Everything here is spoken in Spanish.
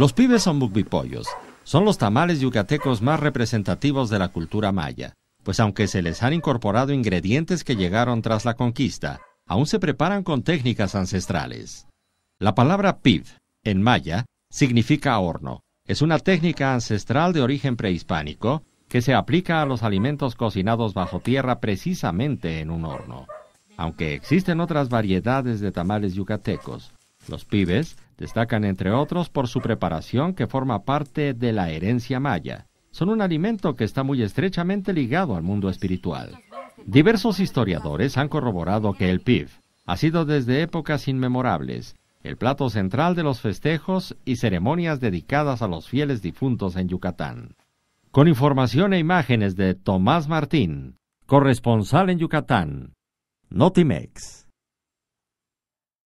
Los pibes son bucbipollos. Son los tamales yucatecos más representativos de la cultura maya, pues aunque se les han incorporado ingredientes que llegaron tras la conquista, aún se preparan con técnicas ancestrales. La palabra pib, en maya, significa horno. Es una técnica ancestral de origen prehispánico que se aplica a los alimentos cocinados bajo tierra precisamente en un horno. Aunque existen otras variedades de tamales yucatecos, los pibes Destacan entre otros por su preparación que forma parte de la herencia maya. Son un alimento que está muy estrechamente ligado al mundo espiritual. Diversos historiadores han corroborado que el pif ha sido desde épocas inmemorables el plato central de los festejos y ceremonias dedicadas a los fieles difuntos en Yucatán. Con información e imágenes de Tomás Martín, corresponsal en Yucatán, Notimex.